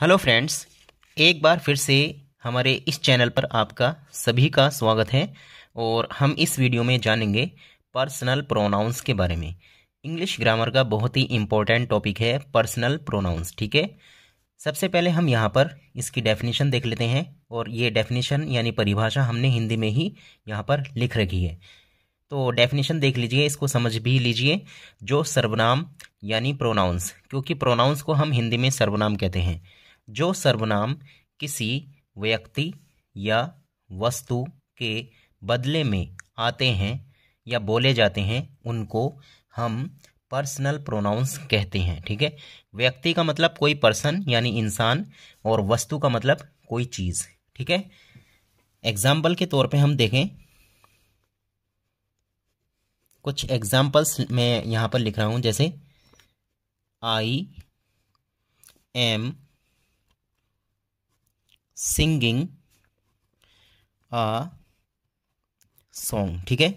hello friends एक बार फिर से हमारे इस चैनल पर आपका सभी का स्वागत है और हम इस वीडियो में जानेंगे पर्सनल प्रोनाउंस के बारे में इंग्लिश ग्रामर का बहुत ही इम्पोर्टेंट टॉपिक है पर्सनल प्रोनाउंस ठीक है सबसे पहले हम यहाँ पर इसकी डेफिनेशन देख लेते हैं और ये डेफिनेशन यानी परिभाषा हमने हिंदी में ही यहाँ पर लिख रखी है तो डेफिनेशन देख लीजिए इसको समझ भी लीजिए जो सर्वनाम यानी प्रोनाउंस क्योंकि प्रोनाउंस को हम हिंदी में सर्वनाम कहते हैं जो सर्वनाम किसी व्यक्ति या वस्तु के बदले में आते हैं या बोले जाते हैं उनको हम पर्सनल प्रोनाउंस कहते हैं ठीक है व्यक्ति का मतलब कोई पर्सन यानी इंसान और वस्तु का मतलब कोई चीज़ ठीक है एग्जाम्पल के तौर पे हम देखें कुछ एग्जाम्पल्स मैं यहाँ पर लिख रहा हूँ जैसे I am singing a song ठीक है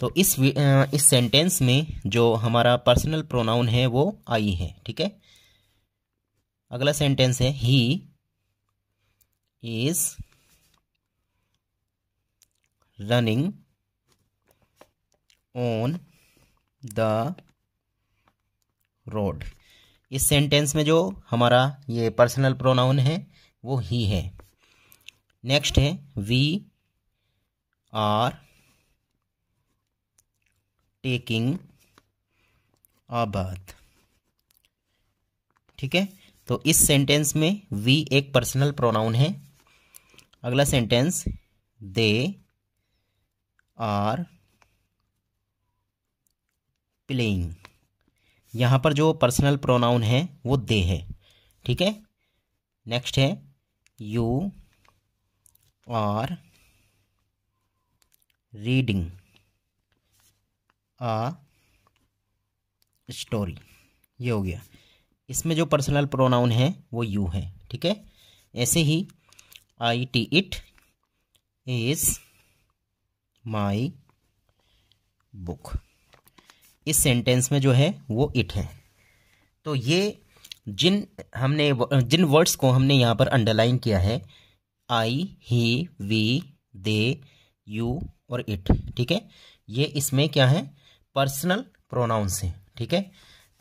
तो इस इस सेंटेंस में जो हमारा पर्सनल प्रोनाउन है वो आई है ठीक है अगला सेंटेंस है he is running on the road इस सेंटेंस में जो हमारा ये पर्सनल प्रोनाउन है वो ही है नेक्स्ट है we are taking a bath ठीक है तो इस सेंटेंस में वी एक पर्सनल प्रोनाउन है अगला सेंटेंस दे आर प्लेइंग यहाँ पर जो पर्सनल प्रोनाउन है वो दे है ठीक है नेक्स्ट है you are reading a story ये हो गया इसमें जो पर्सनल प्रोनाउन है वो यू है ठीक है ऐसे ही I T it is my book इस सेंटेंस में जो है वो इट है तो ये जिन हमने जिन वर्ड्स को हमने यहाँ पर अंडरलाइन किया है I he we they you और इट ठीक है ये इसमें क्या है पर्सनल प्रोनाउंस से ठीक है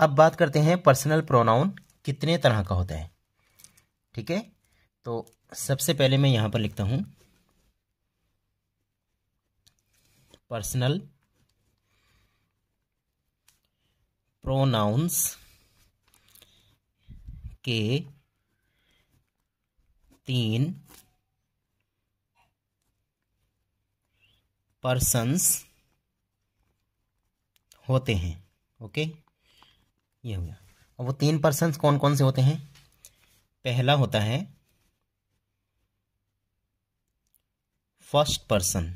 अब बात करते हैं पर्सनल प्रोनाउन कितने तरह का होता है ठीक है तो सबसे पहले मैं यहाँ पर लिखता हूँ पर्सनल प्रोनाउंस के तीन पर्सन्स होते हैं ओके ये हो गया अब वो तीन पर्सन्स कौन कौन से होते हैं पहला होता है फर्स्ट पर्सन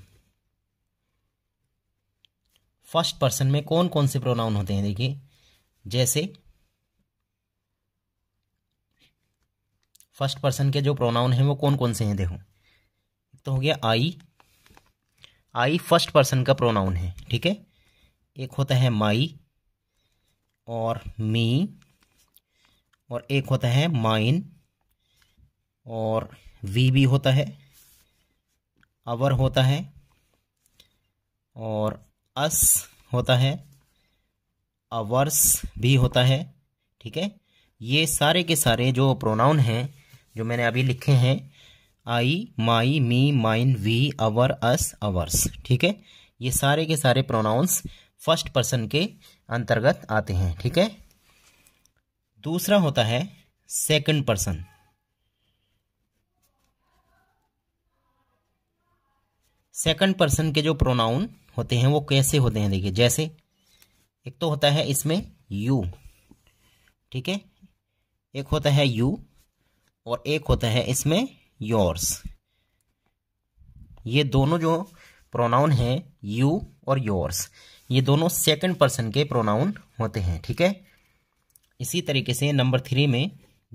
फर्स्ट पर्सन में कौन कौन से प्रोनाउन होते हैं देखिए जैसे फर्स्ट पर्सन के जो प्रोनाउन हैं वो कौन कौन से हैं देखो तो हो गया आई आई फर्स्ट पर्सन का प्रोनाउन है ठीक है एक होता है माई और मी और एक होता है माइन और वी भी होता है अवर होता है और अस होता है अवर्स भी होता है ठीक है ये सारे के सारे जो प्रोनाउन हैं जो मैंने अभी लिखे हैं I my me mine we our us ours ठीक है ये सारे के सारे प्रोनाउंस फर्स्ट पर्सन के अंतर्गत आते हैं ठीक है दूसरा होता है सेकंड पर्सन सेकंड पर्सन के जो प्रोनाउन होते हैं वो कैसे होते हैं देखिए जैसे एक तो होता है इसमें यू ठीक है एक होता है यू और एक होता है इसमें योर्स ये दोनों जो प्रोनाउन हैं यू और योर्स ये दोनों सेकंड पर्सन के प्रोनाउन होते हैं ठीक है इसी तरीके से नंबर थ्री में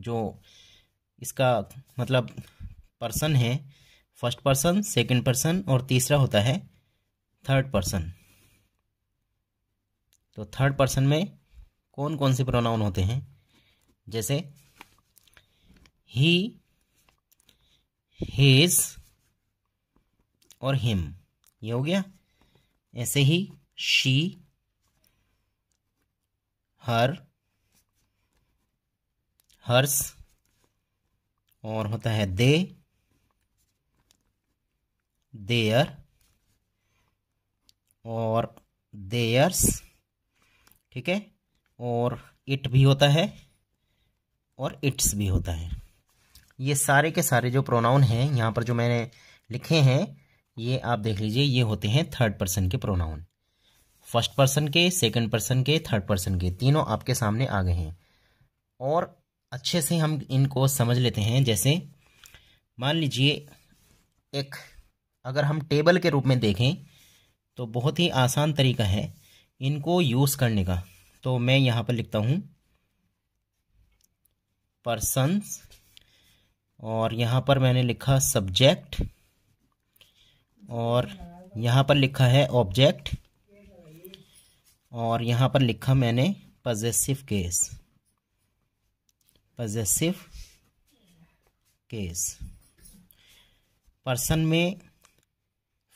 जो इसका मतलब पर्सन है फर्स्ट पर्सन सेकंड पर्सन और तीसरा होता है थर्ड पर्सन तो थर्ड पर्सन में कौन कौन से प्रोनाउन होते हैं जैसे ही हिज और हिम ये हो गया ऐसे ही शी हर हर्स और होता है दे देयर और देयर्स ठीक है और इट भी होता है और इट्स भी होता है ये सारे के सारे जो प्रोनाउन हैं यहाँ पर जो मैंने लिखे हैं ये आप देख लीजिए ये होते हैं थर्ड पर्सन के प्रोनाउन फर्स्ट पर्सन के सेकंड पर्सन के थर्ड पर्सन के तीनों आपके सामने आ गए हैं और अच्छे से हम इनको समझ लेते हैं जैसे मान लीजिए एक अगर हम टेबल के रूप में देखें तो बहुत ही आसान तरीका है इनको यूज़ करने का तो मैं यहाँ पर लिखता हूँ पर्सनस और यहाँ पर मैंने लिखा सब्जेक्ट और यहाँ पर लिखा है ऑब्जेक्ट और यहाँ पर लिखा मैंने possessive case possessive case person में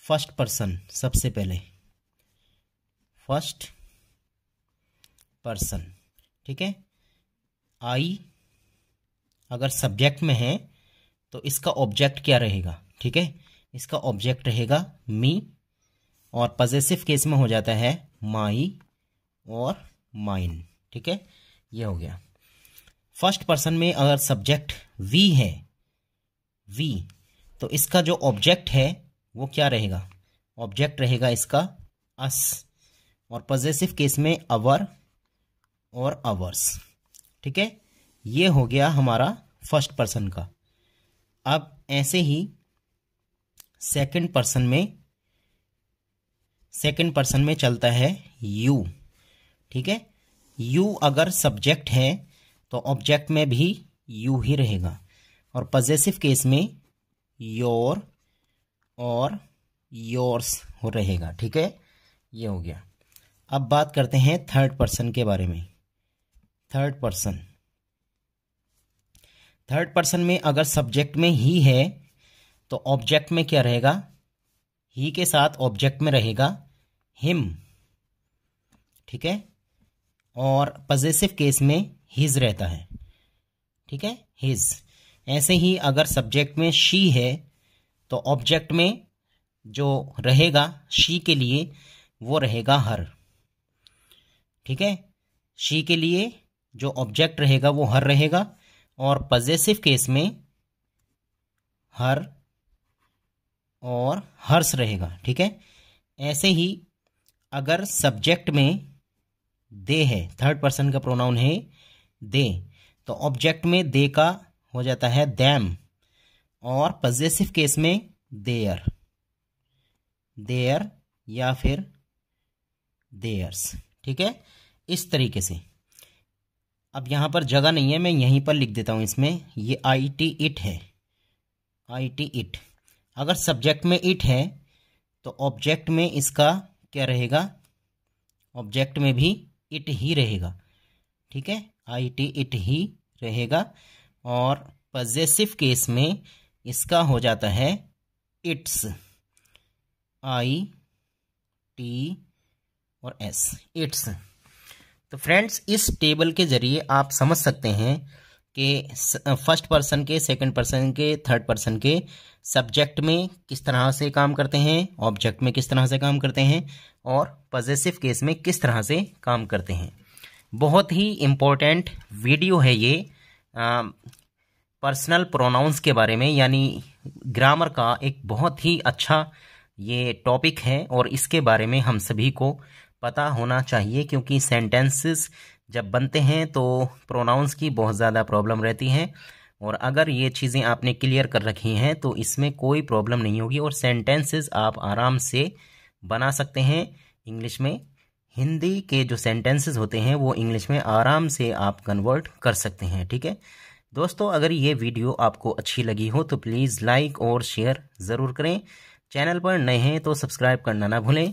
फर्स्ट पर्सन सबसे पहले फर्स्ट पर्सन ठीक है आई अगर सब्जेक्ट में है तो इसका ऑब्जेक्ट क्या रहेगा ठीक है इसका ऑब्जेक्ट रहेगा मी और पजेसिव केस में हो जाता है माई और माइन ठीक है ये हो गया फर्स्ट पर्सन में अगर सब्जेक्ट वी है वी तो इसका जो ऑब्जेक्ट है वो क्या रहेगा ऑब्जेक्ट रहेगा इसका अस और पजेसिव केस में अवर और अवर्स ठीक है ये हो गया हमारा फर्स्ट पर्सन का अब ऐसे ही सेकंड पर्सन में सेकंड पर्सन में चलता है यू ठीक है यू अगर सब्जेक्ट है तो ऑब्जेक्ट में भी यू ही रहेगा और पजेसिव केस में योर और योर्स हो रहेगा ठीक है ये हो गया अब बात करते हैं थर्ड पर्सन के बारे में थर्ड पर्सन थर्ड पर्सन में अगर सब्जेक्ट में ही है तो ऑब्जेक्ट में क्या रहेगा ही के साथ ऑब्जेक्ट में रहेगा हिम ठीक है और पजेसिव केस में हिज रहता है ठीक है हिज ऐसे ही अगर सब्जेक्ट में शी है तो ऑब्जेक्ट में जो रहेगा शी के लिए वो रहेगा हर ठीक है शी के लिए जो ऑब्जेक्ट रहेगा वो हर रहेगा और पजेसिव केस में हर और हर्ष रहेगा ठीक है ऐसे ही अगर सब्जेक्ट में दे है थर्ड पर्सन का प्रोनाउन है दे तो ऑब्जेक्ट में दे का हो जाता है दैम और पजेसिव केस में देयर देयर या फिर देयर्स ठीक है इस तरीके से अब यहाँ पर जगह नहीं है मैं यहीं पर लिख देता हूँ इसमें ये आई टी इट है आई टी इट अगर सब्जेक्ट में इट है तो ऑब्जेक्ट में इसका क्या रहेगा ऑब्जेक्ट में भी इट ही रहेगा ठीक है आई टी इट ही रहेगा और पजेसिव केस में इसका हो जाता है इट्स आई टी और एस इट्स तो फ्रेंड्स इस टेबल के जरिए आप समझ सकते हैं कि फर्स्ट पर्सन के सेकंड पर्सन के थर्ड पर्सन के सब्जेक्ट में किस तरह से काम करते हैं ऑब्जेक्ट में किस तरह से काम करते हैं और पॉजिटिव केस में किस तरह से काम करते हैं बहुत ही इम्पोर्टेंट वीडियो है ये पर्सनल प्रोनाउंस के बारे में यानी ग्रामर का एक बहुत ही अच्छा ये टॉपिक है और इसके बारे में हम सभी को पता होना चाहिए क्योंकि सेंटेंसेस जब बनते हैं तो प्रोनाउंस की बहुत ज़्यादा प्रॉब्लम रहती है और अगर ये चीज़ें आपने क्लियर कर रखी हैं तो इसमें कोई प्रॉब्लम नहीं होगी और सेंटेंसेस आप आराम से बना सकते हैं इंग्लिश में हिंदी के जो सेंटेंसेस होते हैं वो इंग्लिश में आराम से आप कन्वर्ट कर सकते हैं ठीक है दोस्तों अगर ये वीडियो आपको अच्छी लगी हो तो प्लीज़ लाइक और शेयर ज़रूर करें चैनल पर नए हैं तो सब्सक्राइब करना ना भूलें